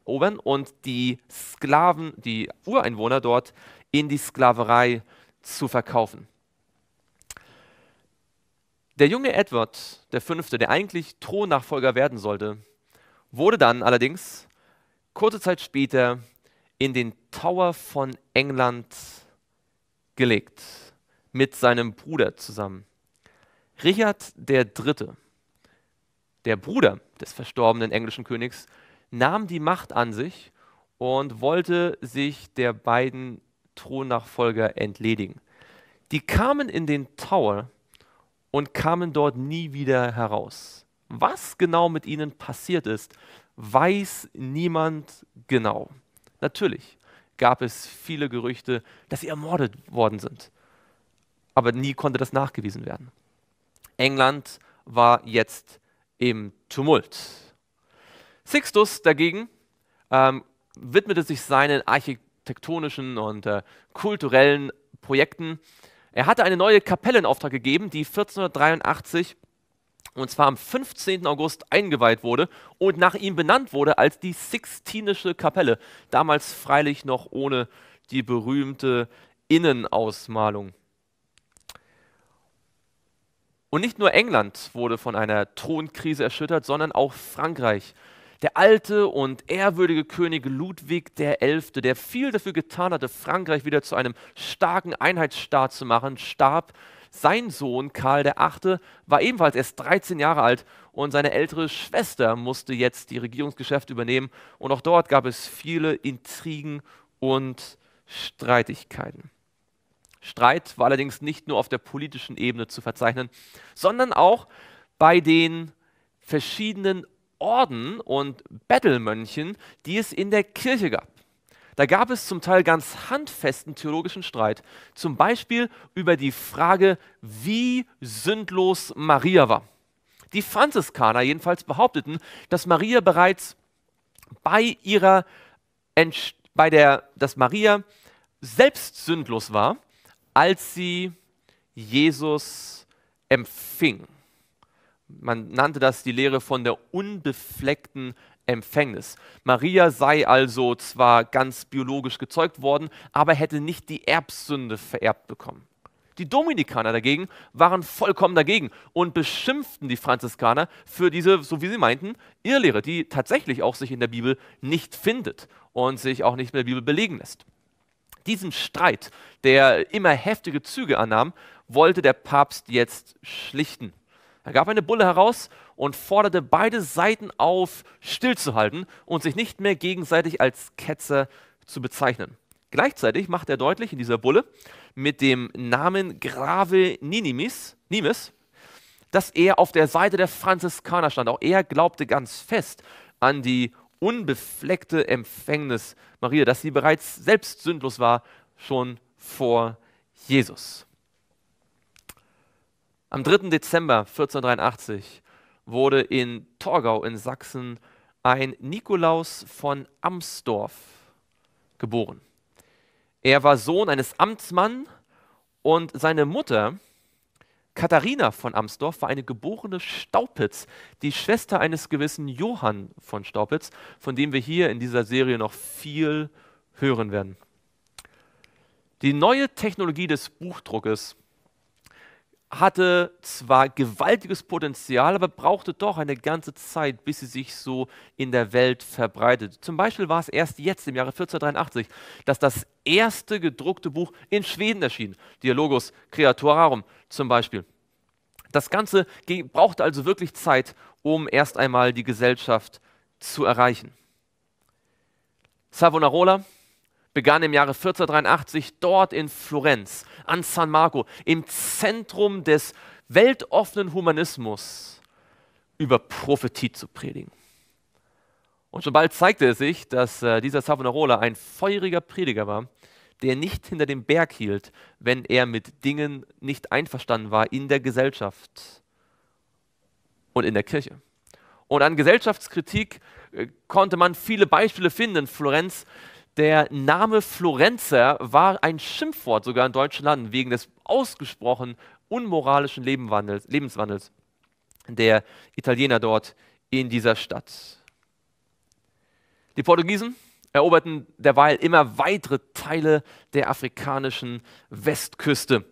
erobern und die Sklaven, die Ureinwohner dort, in die Sklaverei zu verkaufen. Der junge Edward V., der eigentlich Thronnachfolger werden sollte, wurde dann allerdings kurze Zeit später in den Tower von England gelegt, mit seinem Bruder zusammen. Richard III., der Bruder des verstorbenen englischen Königs, nahm die Macht an sich und wollte sich der beiden Thronnachfolger entledigen. Die kamen in den Tower und kamen dort nie wieder heraus. Was genau mit ihnen passiert ist, weiß niemand genau. Natürlich gab es viele Gerüchte, dass sie ermordet worden sind, aber nie konnte das nachgewiesen werden. England war jetzt im Tumult. Sixtus dagegen ähm, widmete sich seinen architektonischen und äh, kulturellen Projekten er hatte eine neue Kapelle in Auftrag gegeben, die 1483 und zwar am 15. August eingeweiht wurde und nach ihm benannt wurde als die Sixtinische Kapelle, damals freilich noch ohne die berühmte Innenausmalung. Und nicht nur England wurde von einer Thronkrise erschüttert, sondern auch Frankreich der alte und ehrwürdige König Ludwig XI., der viel dafür getan hatte, Frankreich wieder zu einem starken Einheitsstaat zu machen, starb. Sein Sohn Karl VIII. war ebenfalls erst 13 Jahre alt und seine ältere Schwester musste jetzt die Regierungsgeschäfte übernehmen. Und auch dort gab es viele Intrigen und Streitigkeiten. Streit war allerdings nicht nur auf der politischen Ebene zu verzeichnen, sondern auch bei den verschiedenen Orden und Bettelmönchen, die es in der Kirche gab. Da gab es zum Teil ganz handfesten theologischen Streit, zum Beispiel über die Frage, wie sündlos Maria war. Die Franziskaner jedenfalls behaupteten, dass Maria bereits bei ihrer Entst bei der, dass Maria selbst sündlos war, als sie Jesus empfing. Man nannte das die Lehre von der unbefleckten Empfängnis. Maria sei also zwar ganz biologisch gezeugt worden, aber hätte nicht die Erbsünde vererbt bekommen. Die Dominikaner dagegen waren vollkommen dagegen und beschimpften die Franziskaner für diese, so wie sie meinten, Irrlehre, die tatsächlich auch sich in der Bibel nicht findet und sich auch nicht in der Bibel belegen lässt. Diesen Streit, der immer heftige Züge annahm, wollte der Papst jetzt schlichten. Er gab eine Bulle heraus und forderte beide Seiten auf, stillzuhalten und sich nicht mehr gegenseitig als Ketzer zu bezeichnen. Gleichzeitig macht er deutlich in dieser Bulle mit dem Namen Grave Ninimis, Nimes, dass er auf der Seite der Franziskaner stand. Auch er glaubte ganz fest an die unbefleckte Empfängnis Maria, dass sie bereits selbst sündlos war, schon vor Jesus. Am 3. Dezember 1483 wurde in Torgau in Sachsen ein Nikolaus von Amsdorf geboren. Er war Sohn eines Amtsmanns und seine Mutter, Katharina von Amsdorf, war eine geborene Staupitz, die Schwester eines gewissen Johann von Staupitz, von dem wir hier in dieser Serie noch viel hören werden. Die neue Technologie des Buchdruckes hatte zwar gewaltiges Potenzial, aber brauchte doch eine ganze Zeit, bis sie sich so in der Welt verbreitet. Zum Beispiel war es erst jetzt, im Jahre 1483, dass das erste gedruckte Buch in Schweden erschien, Dialogus Creatorarum zum Beispiel. Das Ganze brauchte also wirklich Zeit, um erst einmal die Gesellschaft zu erreichen. Savonarola begann im Jahre 1483 dort in Florenz, an San Marco, im Zentrum des weltoffenen Humanismus, über Prophetie zu predigen. Und schon bald zeigte es sich, dass äh, dieser Savonarola ein feuriger Prediger war, der nicht hinter dem Berg hielt, wenn er mit Dingen nicht einverstanden war in der Gesellschaft und in der Kirche. Und an Gesellschaftskritik äh, konnte man viele Beispiele finden in Florenz, der Name Florenzer war ein Schimpfwort sogar in deutschen Landen wegen des ausgesprochen unmoralischen Lebenswandels der Italiener dort in dieser Stadt. Die Portugiesen eroberten derweil immer weitere Teile der afrikanischen Westküste.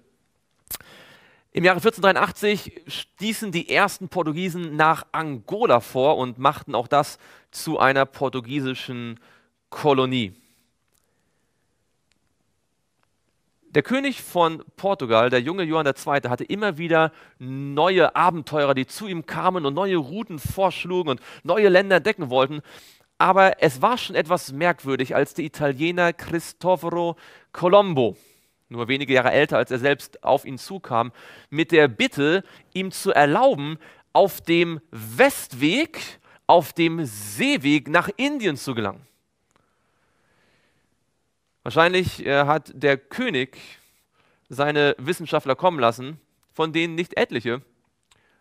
Im Jahre 1483 stießen die ersten Portugiesen nach Angola vor und machten auch das zu einer portugiesischen Kolonie. Der König von Portugal, der junge Johann II., hatte immer wieder neue Abenteurer, die zu ihm kamen und neue Routen vorschlugen und neue Länder entdecken wollten. Aber es war schon etwas merkwürdig, als der Italiener Cristoforo Colombo, nur wenige Jahre älter als er selbst, auf ihn zukam, mit der Bitte, ihm zu erlauben, auf dem Westweg, auf dem Seeweg nach Indien zu gelangen. Wahrscheinlich äh, hat der König seine Wissenschaftler kommen lassen, von denen nicht etliche,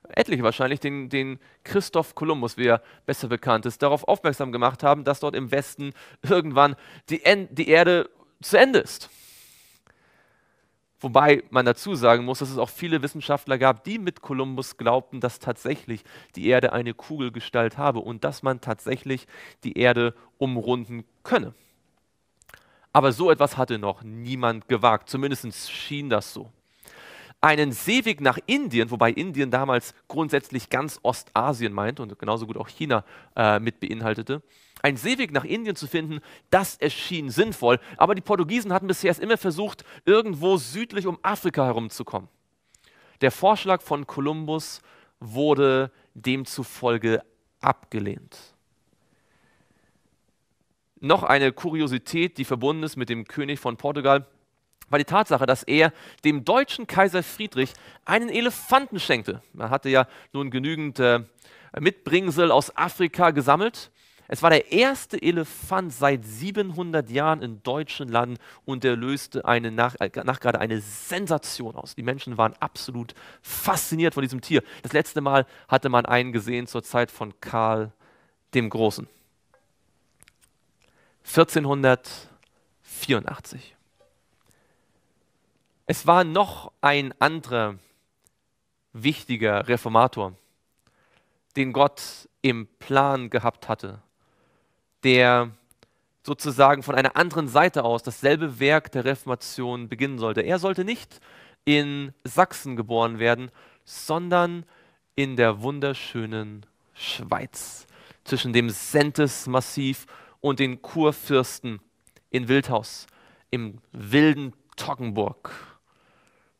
etliche wahrscheinlich, den, den Christoph Kolumbus, wie er besser bekannt ist, darauf aufmerksam gemacht haben, dass dort im Westen irgendwann die, en die Erde zu Ende ist. Wobei man dazu sagen muss, dass es auch viele Wissenschaftler gab, die mit Kolumbus glaubten, dass tatsächlich die Erde eine Kugelgestalt habe und dass man tatsächlich die Erde umrunden könne. Aber so etwas hatte noch niemand gewagt, zumindest schien das so. Einen Seeweg nach Indien, wobei Indien damals grundsätzlich ganz Ostasien meint und genauso gut auch China äh, mit beinhaltete, einen Seeweg nach Indien zu finden, das erschien sinnvoll, aber die Portugiesen hatten bisher immer versucht, irgendwo südlich um Afrika herumzukommen. Der Vorschlag von Kolumbus wurde demzufolge abgelehnt noch eine Kuriosität, die verbunden ist mit dem König von Portugal, war die Tatsache, dass er dem deutschen Kaiser Friedrich einen Elefanten schenkte. Er hatte ja nun genügend äh, Mitbringsel aus Afrika gesammelt. Es war der erste Elefant seit 700 Jahren in deutschen Landen und er löste eine nach, äh, nachgerade eine Sensation aus. Die Menschen waren absolut fasziniert von diesem Tier. Das letzte Mal hatte man einen gesehen zur Zeit von Karl dem Großen. 1484. Es war noch ein anderer wichtiger Reformator, den Gott im Plan gehabt hatte, der sozusagen von einer anderen Seite aus dasselbe Werk der Reformation beginnen sollte. Er sollte nicht in Sachsen geboren werden, sondern in der wunderschönen Schweiz, zwischen dem Sentes-Massiv und den Kurfürsten in Wildhaus, im wilden Toggenburg.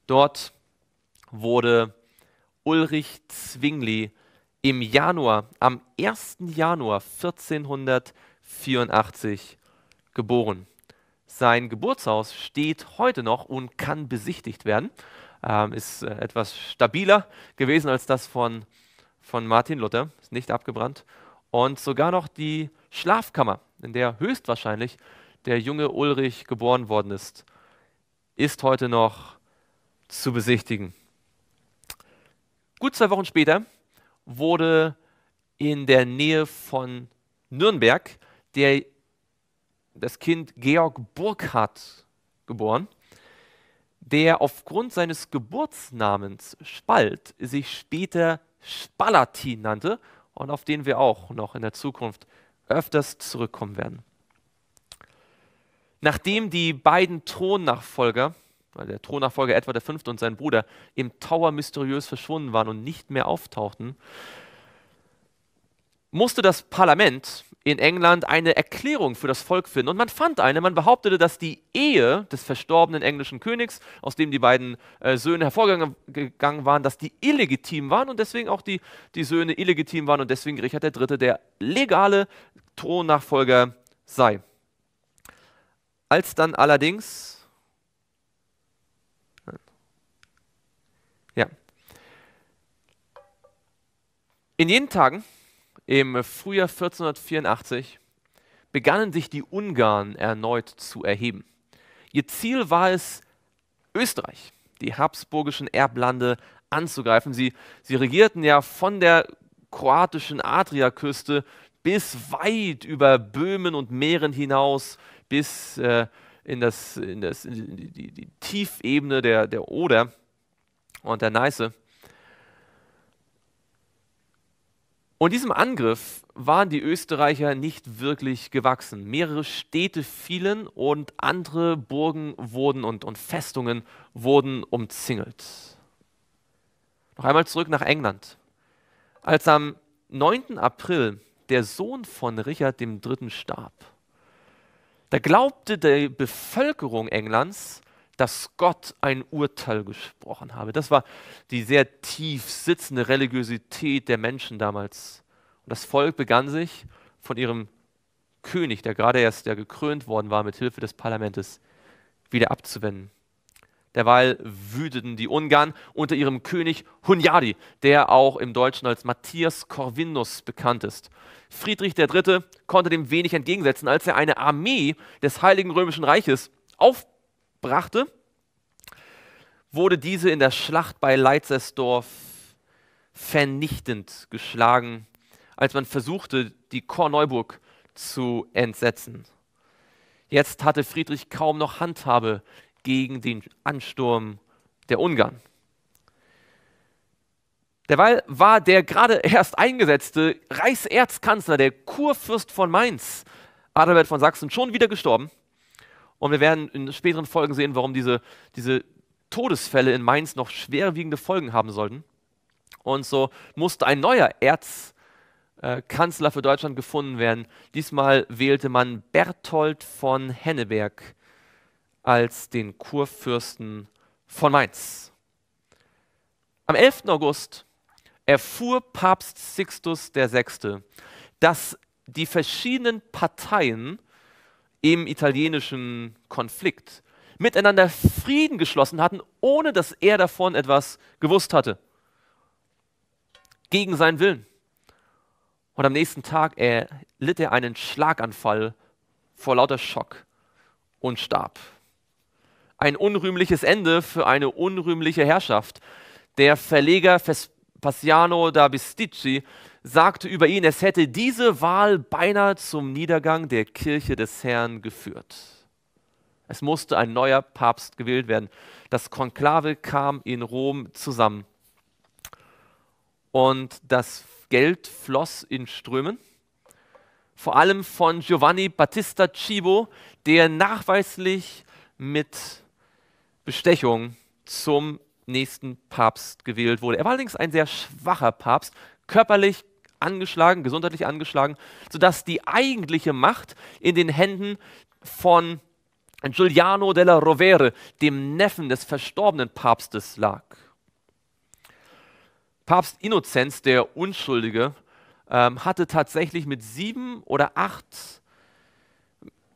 Dort wurde Ulrich Zwingli im Januar, am 1. Januar 1484 geboren. Sein Geburtshaus steht heute noch und kann besichtigt werden. Ähm, ist äh, etwas stabiler gewesen als das von, von Martin Luther, ist nicht abgebrannt. Und sogar noch die Schlafkammer in der höchstwahrscheinlich der junge Ulrich geboren worden ist, ist heute noch zu besichtigen. Gut zwei Wochen später wurde in der Nähe von Nürnberg der, das Kind Georg Burkhardt geboren, der aufgrund seines Geburtsnamens Spalt sich später Spalatin nannte und auf den wir auch noch in der Zukunft öfters zurückkommen werden. Nachdem die beiden Thronnachfolger, der Thronnachfolger Edward V. und sein Bruder, im Tower mysteriös verschwunden waren und nicht mehr auftauchten, musste das Parlament in England eine Erklärung für das Volk finden. Und man fand eine, man behauptete, dass die Ehe des verstorbenen englischen Königs, aus dem die beiden äh, Söhne hervorgegangen waren, dass die illegitim waren und deswegen auch die, die Söhne illegitim waren und deswegen Richard III. der legale Thronnachfolger sei. Als dann allerdings ja. In jenen Tagen im Frühjahr 1484 begannen sich die Ungarn erneut zu erheben. Ihr Ziel war es, Österreich, die habsburgischen Erblande, anzugreifen. Sie, sie regierten ja von der kroatischen Adriaküste bis weit über Böhmen und Meeren hinaus, bis äh, in, das, in, das, in die, die, die, Tiefebene der, der Oder und der Neiße. Und diesem Angriff waren die Österreicher nicht wirklich gewachsen. Mehrere Städte fielen und andere Burgen wurden und, und Festungen wurden umzingelt. Noch einmal zurück nach England. Als am 9. April der Sohn von Richard III. starb, da glaubte die Bevölkerung Englands, dass Gott ein Urteil gesprochen habe. Das war die sehr tief sitzende Religiosität der Menschen damals. Und das Volk begann sich von ihrem König, der gerade erst der gekrönt worden war, mit Hilfe des Parlaments wieder abzuwenden. Derweil wüteten die Ungarn unter ihrem König Hunyadi, der auch im Deutschen als Matthias Corvinus bekannt ist. Friedrich III. konnte dem wenig entgegensetzen, als er eine Armee des Heiligen Römischen Reiches auf brachte, wurde diese in der Schlacht bei Leitzersdorf vernichtend geschlagen, als man versuchte, die Korneuburg zu entsetzen. Jetzt hatte Friedrich kaum noch Handhabe gegen den Ansturm der Ungarn. Derweil war der gerade erst eingesetzte Reichserzkanzler, der Kurfürst von Mainz, Adalbert von Sachsen, schon wieder gestorben und wir werden in späteren Folgen sehen, warum diese, diese Todesfälle in Mainz noch schwerwiegende Folgen haben sollten. Und so musste ein neuer Erzkanzler für Deutschland gefunden werden. Diesmal wählte man Berthold von Henneberg als den Kurfürsten von Mainz. Am 11. August erfuhr Papst Sixtus VI., dass die verschiedenen Parteien im italienischen Konflikt miteinander Frieden geschlossen hatten, ohne dass er davon etwas gewusst hatte. Gegen seinen Willen. Und am nächsten Tag er, litt er einen Schlaganfall vor lauter Schock und starb. Ein unrühmliches Ende für eine unrühmliche Herrschaft. Der Verleger Vespasiano da Bisticci sagte über ihn, es hätte diese Wahl beinahe zum Niedergang der Kirche des Herrn geführt. Es musste ein neuer Papst gewählt werden. Das Konklave kam in Rom zusammen. Und das Geld floss in Strömen, vor allem von Giovanni Battista Cibo, der nachweislich mit Bestechung zum nächsten Papst gewählt wurde. Er war allerdings ein sehr schwacher Papst, körperlich angeschlagen, gesundheitlich angeschlagen, sodass die eigentliche Macht in den Händen von Giuliano della Rovere, dem Neffen des verstorbenen Papstes, lag. Papst Innozenz, der Unschuldige, ähm, hatte tatsächlich mit sieben oder acht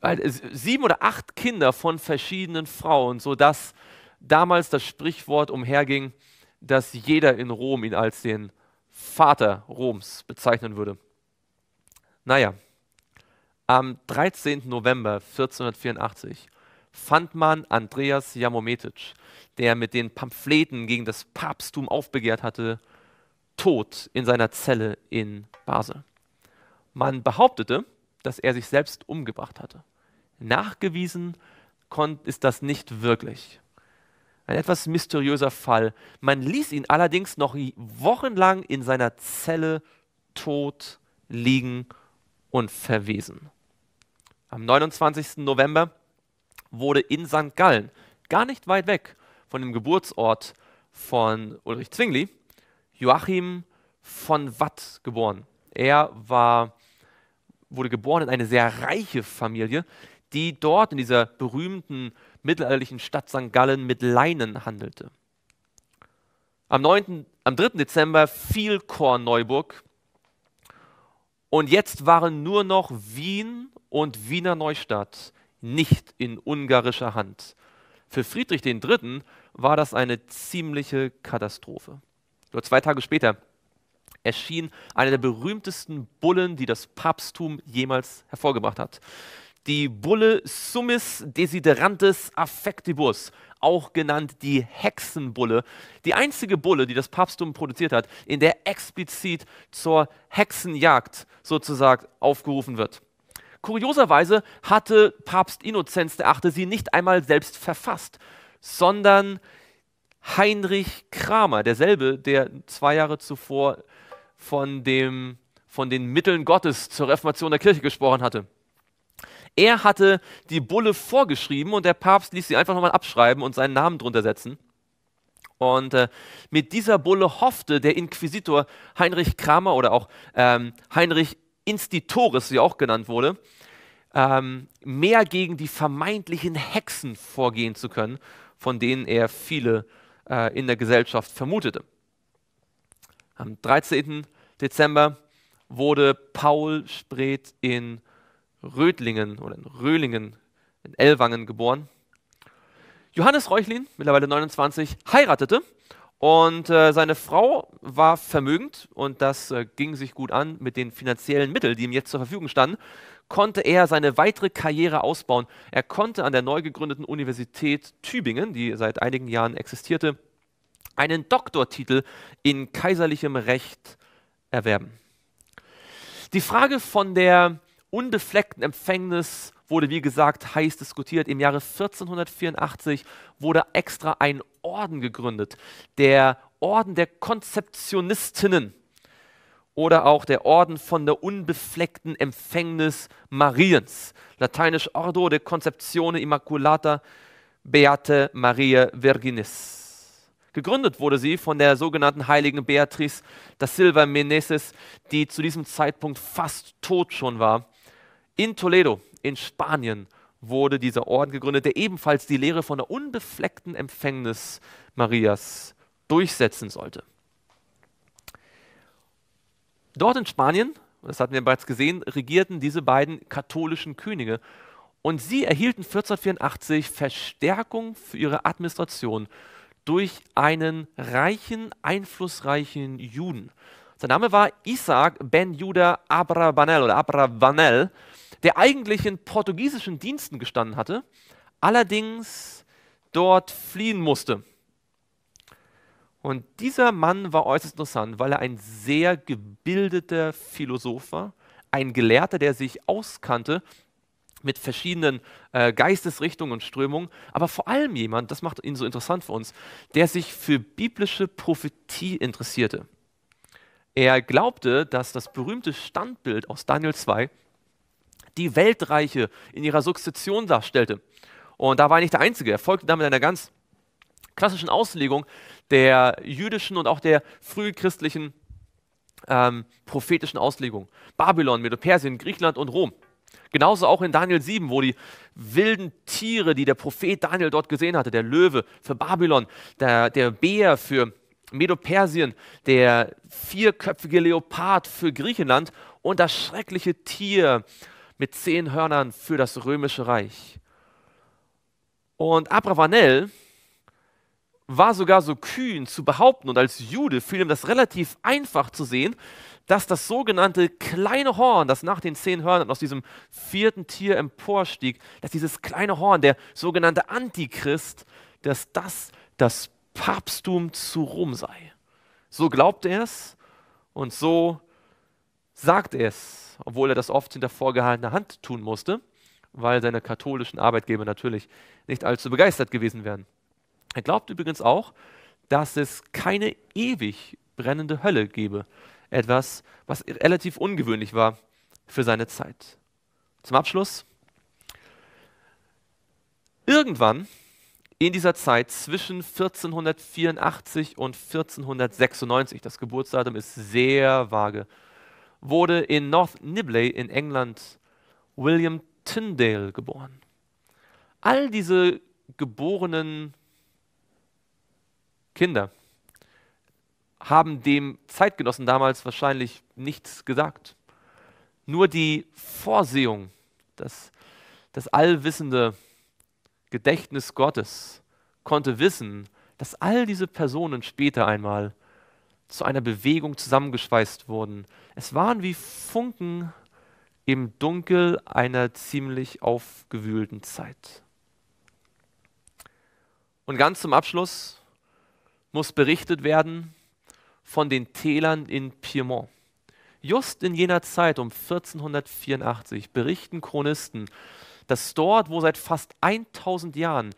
äh, sieben oder acht Kinder von verschiedenen Frauen, sodass damals das Sprichwort umherging, dass jeder in Rom ihn als den Vater Roms bezeichnen würde. Naja, am 13. November 1484 fand man Andreas Jamometic, der mit den Pamphleten gegen das Papsttum aufbegehrt hatte, tot in seiner Zelle in Basel. Man behauptete, dass er sich selbst umgebracht hatte. Nachgewiesen ist das nicht wirklich. Ein etwas mysteriöser Fall. Man ließ ihn allerdings noch wochenlang in seiner Zelle tot liegen und verwesen. Am 29. November wurde in St. Gallen, gar nicht weit weg von dem Geburtsort von Ulrich Zwingli, Joachim von Watt geboren. Er war, wurde geboren in eine sehr reiche Familie, die dort in dieser berühmten mittelalterlichen Stadt St. Gallen mit Leinen handelte. Am, 9., am 3. Dezember fiel Kornneuburg und jetzt waren nur noch Wien und Wiener Neustadt nicht in ungarischer Hand. Für Friedrich III. war das eine ziemliche Katastrophe. Nur zwei Tage später erschien einer der berühmtesten Bullen, die das Papsttum jemals hervorgebracht hat die Bulle Summis Desiderantes Affectibus, auch genannt die Hexenbulle, die einzige Bulle, die das Papsttum produziert hat, in der explizit zur Hexenjagd sozusagen aufgerufen wird. Kurioserweise hatte Papst Innozenz VIII. sie nicht einmal selbst verfasst, sondern Heinrich Kramer, derselbe, der zwei Jahre zuvor von, dem, von den Mitteln Gottes zur Reformation der Kirche gesprochen hatte. Er hatte die Bulle vorgeschrieben und der Papst ließ sie einfach nochmal abschreiben und seinen Namen drunter setzen. Und äh, mit dieser Bulle hoffte der Inquisitor Heinrich Kramer oder auch ähm, Heinrich Institoris, wie auch genannt wurde, ähm, mehr gegen die vermeintlichen Hexen vorgehen zu können, von denen er viele äh, in der Gesellschaft vermutete. Am 13. Dezember wurde Paul Spreeth in Rödlingen oder in Röhlingen in Ellwangen geboren. Johannes Reuchlin, mittlerweile 29, heiratete und äh, seine Frau war vermögend und das äh, ging sich gut an mit den finanziellen Mitteln, die ihm jetzt zur Verfügung standen, konnte er seine weitere Karriere ausbauen. Er konnte an der neu gegründeten Universität Tübingen, die seit einigen Jahren existierte, einen Doktortitel in kaiserlichem Recht erwerben. Die Frage von der unbefleckten Empfängnis wurde, wie gesagt, heiß diskutiert. Im Jahre 1484 wurde extra ein Orden gegründet, der Orden der Konzeptionistinnen oder auch der Orden von der unbefleckten Empfängnis Mariens, lateinisch Ordo de Conceptione Immaculata Beate Maria Virginis. Gegründet wurde sie von der sogenannten heiligen Beatrice da Silva Meneses, die zu diesem Zeitpunkt fast tot schon war in Toledo, in Spanien, wurde dieser Orden gegründet, der ebenfalls die Lehre von der unbefleckten Empfängnis Marias durchsetzen sollte. Dort in Spanien, das hatten wir bereits gesehen, regierten diese beiden katholischen Könige und sie erhielten 1484 Verstärkung für ihre Administration durch einen reichen, einflussreichen Juden. Sein Name war Isaac ben Judah Abravanel oder Abravanel der eigentlich in portugiesischen Diensten gestanden hatte, allerdings dort fliehen musste. Und dieser Mann war äußerst interessant, weil er ein sehr gebildeter Philosoph war, ein Gelehrter, der sich auskannte mit verschiedenen äh, Geistesrichtungen und Strömungen, aber vor allem jemand, das macht ihn so interessant für uns, der sich für biblische Prophetie interessierte. Er glaubte, dass das berühmte Standbild aus Daniel 2 die Weltreiche in ihrer Sukzession darstellte. Und da war er nicht der Einzige. Er folgte damit einer ganz klassischen Auslegung der jüdischen und auch der frühchristlichen ähm, prophetischen Auslegung. Babylon, Medo-Persien, Griechenland und Rom. Genauso auch in Daniel 7, wo die wilden Tiere, die der Prophet Daniel dort gesehen hatte, der Löwe für Babylon, der, der Bär für Medo-Persien, der vierköpfige Leopard für Griechenland und das schreckliche Tier mit zehn Hörnern für das römische Reich. Und Abravanel war sogar so kühn zu behaupten, und als Jude fiel ihm das relativ einfach zu sehen, dass das sogenannte kleine Horn, das nach den zehn Hörnern aus diesem vierten Tier emporstieg, dass dieses kleine Horn, der sogenannte Antichrist, dass das das Papsttum zu Rom sei. So glaubt er es und so sagt er es obwohl er das oft hinter vorgehaltener Hand tun musste, weil seine katholischen Arbeitgeber natürlich nicht allzu begeistert gewesen wären. Er glaubt übrigens auch, dass es keine ewig brennende Hölle gebe. Etwas, was relativ ungewöhnlich war für seine Zeit. Zum Abschluss. Irgendwann in dieser Zeit zwischen 1484 und 1496, das Geburtsdatum ist sehr vage wurde in North Nibley in England William Tyndale geboren. All diese geborenen Kinder haben dem Zeitgenossen damals wahrscheinlich nichts gesagt. Nur die Vorsehung, das, das allwissende Gedächtnis Gottes konnte wissen, dass all diese Personen später einmal zu einer Bewegung zusammengeschweißt wurden. Es waren wie Funken im Dunkel einer ziemlich aufgewühlten Zeit. Und ganz zum Abschluss muss berichtet werden von den Tälern in Piemont. Just in jener Zeit um 1484 berichten Chronisten, dass dort, wo seit fast 1000 Jahren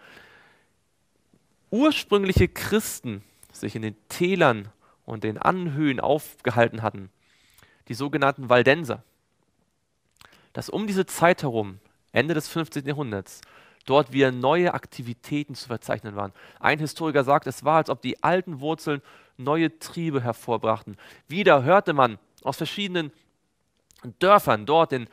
ursprüngliche Christen sich in den Tälern und den Anhöhen aufgehalten hatten, die sogenannten Waldenser, dass um diese Zeit herum, Ende des 15. Jahrhunderts, dort wieder neue Aktivitäten zu verzeichnen waren. Ein Historiker sagt, es war, als ob die alten Wurzeln neue Triebe hervorbrachten. Wieder hörte man aus verschiedenen Dörfern dort in,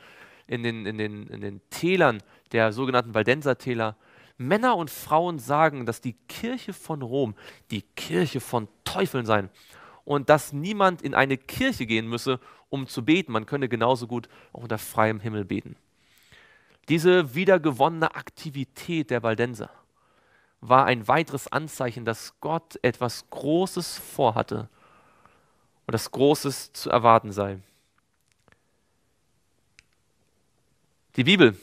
in, den, in, den, in den Tälern der sogenannten Waldenser Täler, Männer und Frauen sagen, dass die Kirche von Rom die Kirche von Teufeln sein und dass niemand in eine Kirche gehen müsse, um zu beten. Man könne genauso gut auch unter freiem Himmel beten. Diese wiedergewonnene Aktivität der Waldenser war ein weiteres Anzeichen, dass Gott etwas Großes vorhatte und dass Großes zu erwarten sei. Die Bibel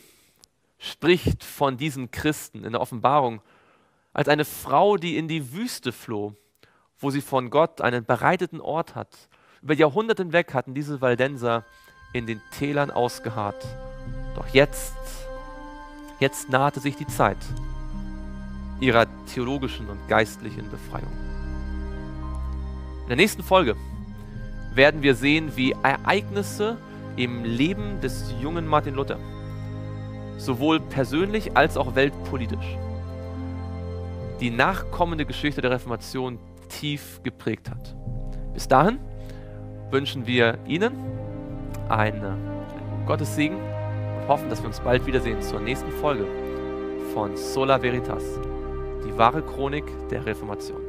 spricht von diesen Christen in der Offenbarung als eine Frau, die in die Wüste floh wo sie von Gott einen bereiteten Ort hat. Über Jahrhunderte hinweg hatten diese Waldenser in den Tälern ausgeharrt. Doch jetzt, jetzt nahte sich die Zeit ihrer theologischen und geistlichen Befreiung. In der nächsten Folge werden wir sehen, wie Ereignisse im Leben des jungen Martin Luther, sowohl persönlich als auch weltpolitisch, die nachkommende Geschichte der Reformation tief geprägt hat. Bis dahin wünschen wir Ihnen einen äh, Gottessegen und hoffen, dass wir uns bald wiedersehen zur nächsten Folge von Sola Veritas, die wahre Chronik der Reformation.